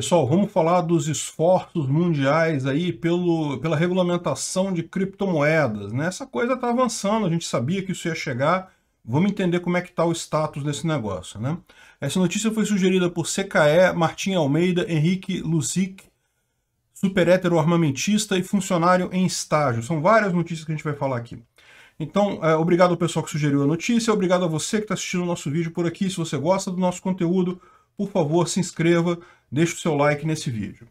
Pessoal, vamos falar dos esforços mundiais aí pelo, pela regulamentação de criptomoedas. Né? Essa coisa está avançando, a gente sabia que isso ia chegar. Vamos entender como é que está o status desse negócio. Né? Essa notícia foi sugerida por CKE, Martim Almeida, Henrique Luzik, super hétero armamentista e funcionário em estágio. São várias notícias que a gente vai falar aqui. Então, é, obrigado ao pessoal que sugeriu a notícia, obrigado a você que está assistindo o nosso vídeo por aqui. Se você gosta do nosso conteúdo, por favor se inscreva, deixe o seu like nesse vídeo.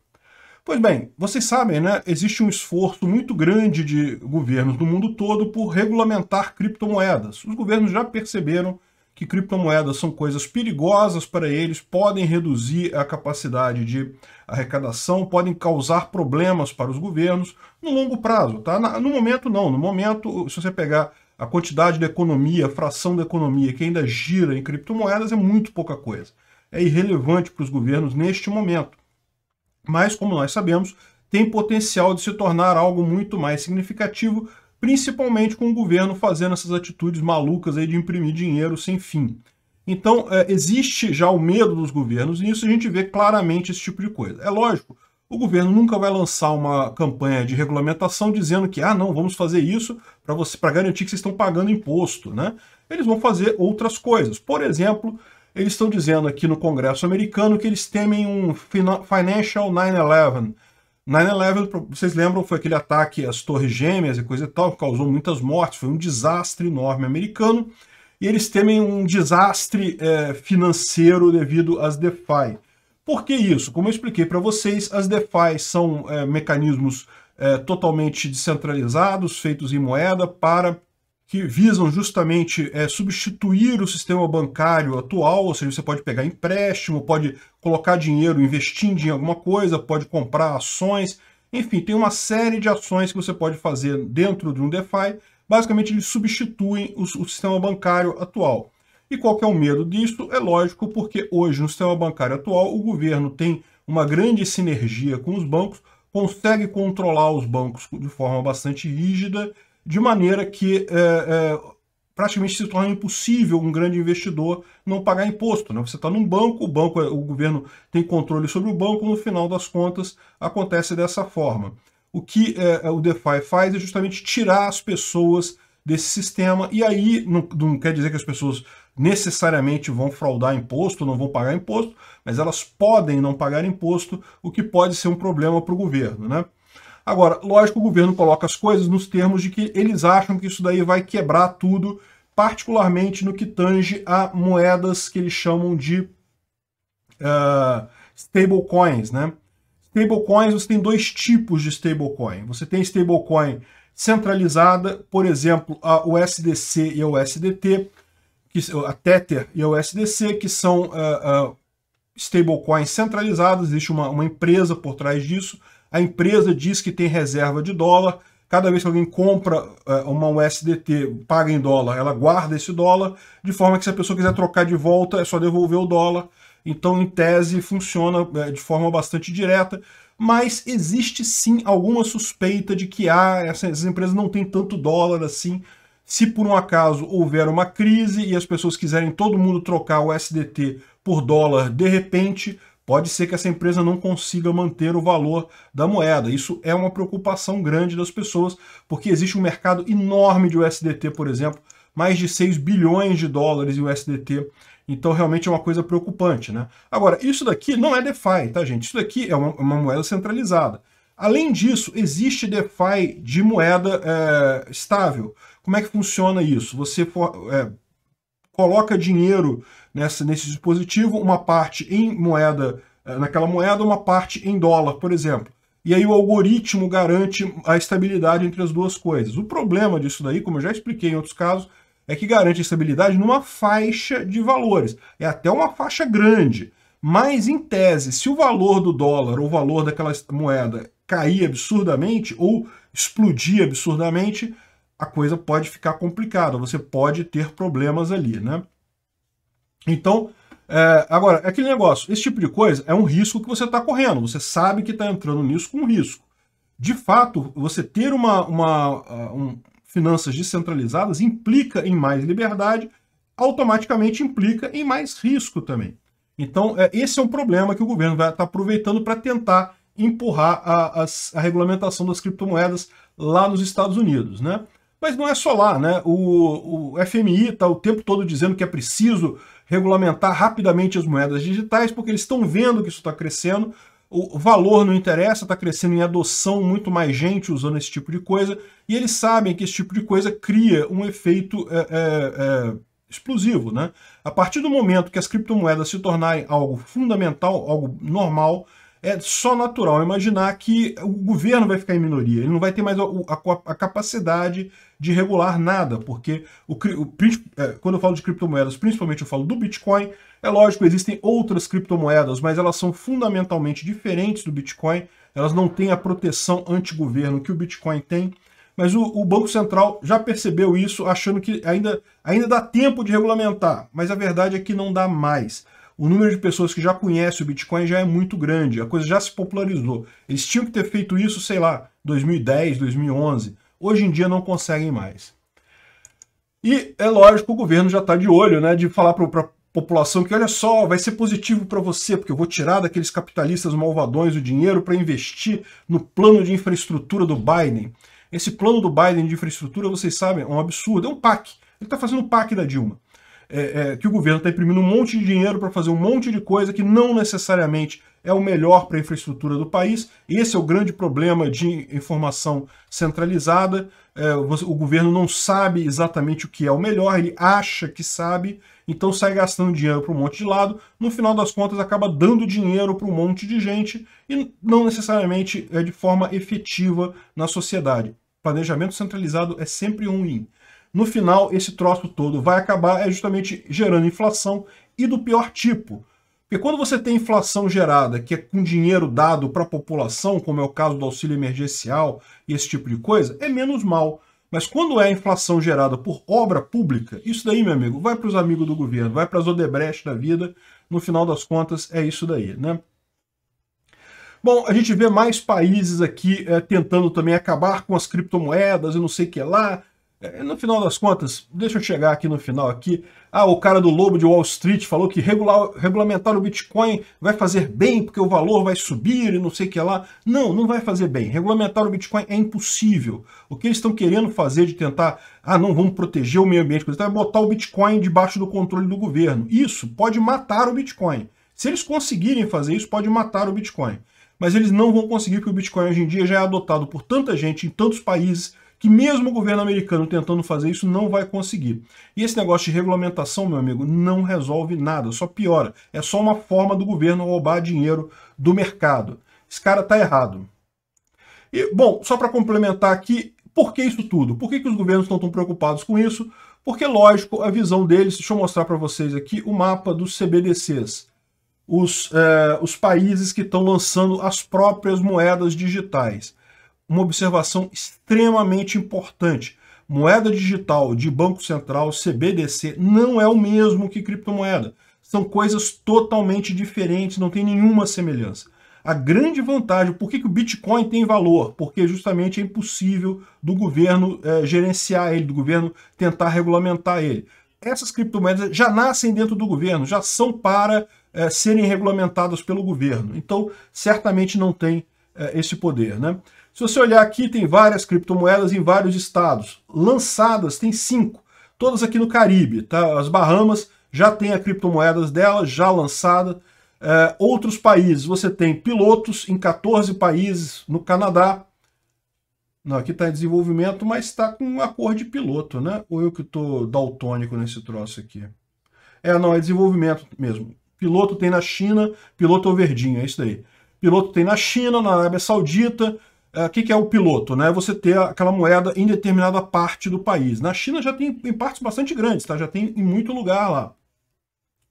Pois bem, vocês sabem, né? Existe um esforço muito grande de governos do mundo todo por regulamentar criptomoedas. Os governos já perceberam que criptomoedas são coisas perigosas para eles, podem reduzir a capacidade de arrecadação, podem causar problemas para os governos no longo prazo, tá? No momento não, no momento, se você pegar a quantidade da economia, a fração da economia que ainda gira em criptomoedas é muito pouca coisa é irrelevante para os governos neste momento. Mas, como nós sabemos, tem potencial de se tornar algo muito mais significativo, principalmente com o governo fazendo essas atitudes malucas aí de imprimir dinheiro sem fim. Então, é, existe já o medo dos governos, e isso a gente vê claramente esse tipo de coisa. É lógico, o governo nunca vai lançar uma campanha de regulamentação dizendo que, ah, não, vamos fazer isso para garantir que vocês estão pagando imposto, né? Eles vão fazer outras coisas. Por exemplo, eles estão dizendo aqui no Congresso americano que eles temem um Financial 9-11. 9-11, vocês lembram, foi aquele ataque às Torres Gêmeas e coisa e tal, que causou muitas mortes, foi um desastre enorme americano. E eles temem um desastre é, financeiro devido às DeFi. Por que isso? Como eu expliquei para vocês, as DeFi são é, mecanismos é, totalmente descentralizados, feitos em moeda para que visam justamente é, substituir o sistema bancário atual, ou seja, você pode pegar empréstimo, pode colocar dinheiro investindo em alguma coisa, pode comprar ações, enfim, tem uma série de ações que você pode fazer dentro de um DeFi. Basicamente, eles substituem o, o sistema bancário atual. E qual que é o medo disso? É lógico, porque hoje, no sistema bancário atual, o governo tem uma grande sinergia com os bancos, consegue controlar os bancos de forma bastante rígida, de maneira que é, é, praticamente se torna impossível um grande investidor não pagar imposto. Né? Você está num banco, o banco, é, o governo tem controle sobre o banco, no final das contas acontece dessa forma. O que é, é, o DeFi faz é justamente tirar as pessoas desse sistema, e aí não, não quer dizer que as pessoas necessariamente vão fraudar imposto, não vão pagar imposto, mas elas podem não pagar imposto, o que pode ser um problema para o governo. Né? Agora, lógico, o governo coloca as coisas nos termos de que eles acham que isso daí vai quebrar tudo, particularmente no que tange a moedas que eles chamam de uh, stablecoins, né? Stablecoins, você tem dois tipos de stablecoin. Você tem stablecoin centralizada, por exemplo, a USDC e a USDT, que, a Tether e a USDC, que são uh, uh, stablecoins centralizadas, existe uma, uma empresa por trás disso, a empresa diz que tem reserva de dólar, cada vez que alguém compra é, uma USDT, paga em dólar, ela guarda esse dólar, de forma que se a pessoa quiser trocar de volta, é só devolver o dólar. Então, em tese, funciona é, de forma bastante direta, mas existe sim alguma suspeita de que ah, essas empresas não têm tanto dólar assim. Se por um acaso houver uma crise e as pessoas quiserem todo mundo trocar o SDT por dólar de repente, pode ser que essa empresa não consiga manter o valor da moeda. Isso é uma preocupação grande das pessoas, porque existe um mercado enorme de USDT, por exemplo, mais de 6 bilhões de dólares em USDT. Então, realmente é uma coisa preocupante, né? Agora, isso daqui não é DeFi, tá, gente? Isso daqui é uma, uma moeda centralizada. Além disso, existe DeFi de moeda é, estável. Como é que funciona isso? Você for, é, coloca dinheiro nessa, nesse dispositivo, uma parte em moeda, eh, naquela moeda, uma parte em dólar, por exemplo. E aí o algoritmo garante a estabilidade entre as duas coisas. O problema disso daí, como eu já expliquei em outros casos, é que garante a estabilidade numa faixa de valores. É até uma faixa grande. Mas, em tese, se o valor do dólar ou o valor daquela moeda cair absurdamente ou explodir absurdamente, a coisa pode ficar complicada, você pode ter problemas ali, né? Então, é, agora, é aquele negócio, esse tipo de coisa é um risco que você está correndo, você sabe que está entrando nisso com risco. De fato, você ter uma, uma ah, um, finanças descentralizadas implica em mais liberdade, automaticamente implica em mais risco também. Então, é, esse é um problema que o governo vai estar tá aproveitando para tentar empurrar a, a, a regulamentação das criptomoedas lá nos Estados Unidos, né? Mas não é só lá, né? O, o FMI está o tempo todo dizendo que é preciso regulamentar rapidamente as moedas digitais, porque eles estão vendo que isso está crescendo, o valor não interessa, está crescendo em adoção, muito mais gente usando esse tipo de coisa, e eles sabem que esse tipo de coisa cria um efeito é, é, é, explosivo. Né? A partir do momento que as criptomoedas se tornarem algo fundamental, algo normal, é só natural imaginar que o governo vai ficar em minoria, ele não vai ter mais a, a, a capacidade de regular nada, porque o, o, é, quando eu falo de criptomoedas, principalmente eu falo do Bitcoin, é lógico, existem outras criptomoedas, mas elas são fundamentalmente diferentes do Bitcoin, elas não têm a proteção anti-governo que o Bitcoin tem, mas o, o, Banco Central já percebeu isso, achando que ainda, ainda dá tempo de regulamentar, mas a verdade é que não dá mais o número de pessoas que já conhece o Bitcoin já é muito grande, a coisa já se popularizou. Eles tinham que ter feito isso, sei lá, 2010, 2011. Hoje em dia não conseguem mais. E é lógico, o governo já está de olho, né, de falar para a população que olha só, vai ser positivo para você, porque eu vou tirar daqueles capitalistas malvadões o dinheiro para investir no plano de infraestrutura do Biden. Esse plano do Biden de infraestrutura, vocês sabem, é um absurdo, é um PAC. Ele está fazendo o PAC da Dilma. É, é, que o governo está imprimindo um monte de dinheiro para fazer um monte de coisa que não necessariamente é o melhor para a infraestrutura do país. Esse é o grande problema de informação centralizada. É, o governo não sabe exatamente o que é o melhor, ele acha que sabe, então sai gastando dinheiro para um monte de lado. No final das contas, acaba dando dinheiro para um monte de gente e não necessariamente é de forma efetiva na sociedade. Planejamento centralizado é sempre ruim. No final, esse troço todo vai acabar é justamente gerando inflação e do pior tipo. Porque quando você tem inflação gerada, que é com dinheiro dado para a população, como é o caso do auxílio emergencial e esse tipo de coisa, é menos mal. Mas quando é inflação gerada por obra pública, isso daí, meu amigo, vai para os amigos do governo, vai para as Odebrecht da vida, no final das contas é isso daí, né? Bom, a gente vê mais países aqui é, tentando também acabar com as criptomoedas e não sei o que lá, é, no final das contas, deixa eu chegar aqui no final aqui. Ah, o cara do Lobo de Wall Street falou que regular, regulamentar o Bitcoin vai fazer bem porque o valor vai subir e não sei o que lá. Não, não vai fazer bem. Regulamentar o Bitcoin é impossível. O que eles estão querendo fazer de tentar, ah, não, vamos proteger o meio ambiente, coisa, é botar o Bitcoin debaixo do controle do governo. Isso pode matar o Bitcoin. Se eles conseguirem fazer isso, pode matar o Bitcoin mas eles não vão conseguir, porque o Bitcoin hoje em dia já é adotado por tanta gente em tantos países que mesmo o governo americano tentando fazer isso não vai conseguir. E esse negócio de regulamentação, meu amigo, não resolve nada, só piora. É só uma forma do governo roubar dinheiro do mercado. Esse cara tá errado. E, bom, só para complementar aqui, por que isso tudo? Por que, que os governos estão tão preocupados com isso? Porque, lógico, a visão deles, deixa eu mostrar para vocês aqui o mapa dos CBDCs. Os, é, os países que estão lançando as próprias moedas digitais uma observação extremamente importante. Moeda digital de Banco Central, CBDC, não é o mesmo que criptomoeda. São coisas totalmente diferentes, não tem nenhuma semelhança. A grande vantagem, por que, que o Bitcoin tem valor? Porque justamente é impossível do governo eh, gerenciar ele, do governo tentar regulamentar ele. Essas criptomoedas já nascem dentro do governo, já são para eh, serem regulamentadas pelo governo. Então, certamente não tem eh, esse poder. Né? Se você olhar aqui, tem várias criptomoedas em vários estados. Lançadas, tem cinco. Todas aqui no Caribe, tá? As Bahamas já tem a criptomoedas dela, já lançada. É, outros países, você tem pilotos em 14 países no Canadá. Não, aqui está em desenvolvimento, mas está com a cor de piloto, né? Ou eu que estou daltônico nesse troço aqui? É, não, é desenvolvimento mesmo. Piloto tem na China, piloto é o verdinho, é isso daí. Piloto tem na China, na Arábia Saudita, o é, que, que, é o piloto? Né? Você ter aquela moeda em determinada parte do país. Na China já tem em partes bastante grandes, tá? já tem em muito lugar lá.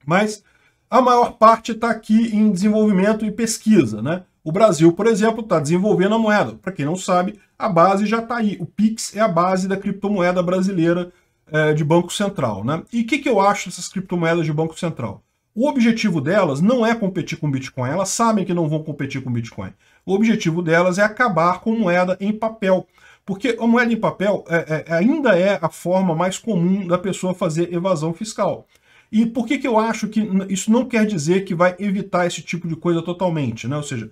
Mas a maior parte está aqui em desenvolvimento e pesquisa. Né? O Brasil, por exemplo, está desenvolvendo a moeda. Para quem não sabe, a base já está aí. O Pix é a base da criptomoeda brasileira é, de Banco Central. Né? E o que, que eu acho dessas criptomoedas de Banco Central? O objetivo delas não é competir com o Bitcoin. Elas sabem que não vão competir com o Bitcoin. O objetivo delas é acabar com moeda em papel, porque a moeda em papel é, é, é, ainda é a forma mais comum da pessoa fazer evasão fiscal. E por que, que eu acho que isso não quer dizer que vai evitar esse tipo de coisa totalmente? Né? Ou seja,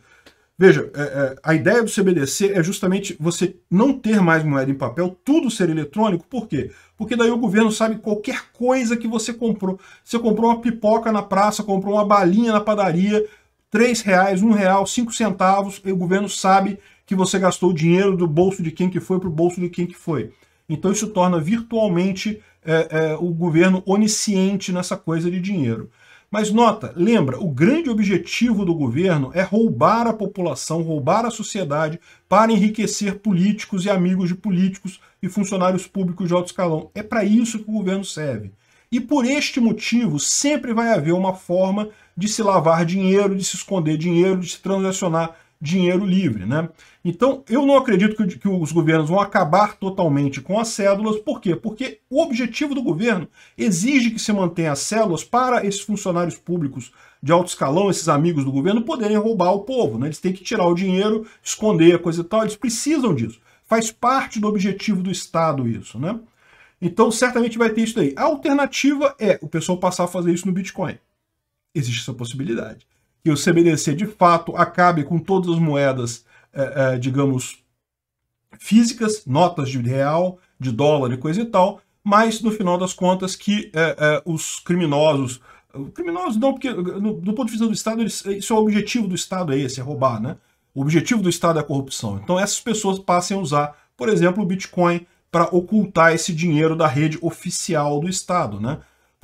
veja, é, é a ideia do CBDC é justamente você não ter mais moeda em papel, tudo ser eletrônico, por quê? Porque daí o governo sabe qualquer coisa que você comprou. Você comprou uma pipoca na praça, comprou uma balinha na padaria, três reais, um real, cinco centavos, e o governo sabe que você gastou o dinheiro do bolso de quem que foi para o bolso de quem que foi. Então isso torna virtualmente é, é, o governo onisciente nessa coisa de dinheiro. Mas nota, lembra, o grande objetivo do governo é roubar a população, roubar a sociedade para enriquecer políticos e amigos de políticos e funcionários públicos de alto escalão. É para isso que o governo serve. E por este motivo, sempre vai haver uma forma de se lavar dinheiro, de se esconder dinheiro, de se transacionar dinheiro livre. Né? Então, eu não acredito que, que, os governos vão acabar totalmente com as cédulas. Por quê? Porque o objetivo do governo exige que se mantenha as células para esses funcionários públicos de alto escalão, esses amigos do governo, poderem roubar o povo. Né? Eles têm que tirar o dinheiro, esconder a coisa e tal. Eles precisam disso. Faz parte do objetivo do Estado isso, né? Então, certamente vai ter isso daí. A alternativa é o pessoal passar a fazer isso no Bitcoin. Existe essa possibilidade. Que o CBDC, de fato, acabe com todas as moedas, é, é, digamos, físicas, notas de real, de dólar e coisa e tal, mas, no final das contas, que é, é os criminosos, criminosos não, porque no, do ponto de vista do Estado, eles, esse é o objetivo do Estado é esse, é roubar, né? O objetivo do Estado é a corrupção. Então essas pessoas passem a usar, por exemplo, o Bitcoin para ocultar esse dinheiro da rede oficial do Estado, né?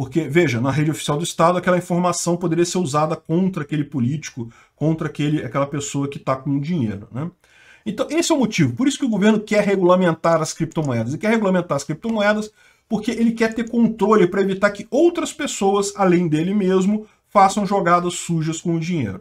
Porque, veja, na rede oficial do Estado, aquela informação poderia ser usada contra aquele político, contra aquele, aquela pessoa que está com o dinheiro. Né? Então, esse é o motivo. Por isso que o governo quer regulamentar as criptomoedas. E quer regulamentar as criptomoedas porque ele quer ter controle para evitar que outras pessoas, além dele mesmo, façam jogadas sujas com o dinheiro.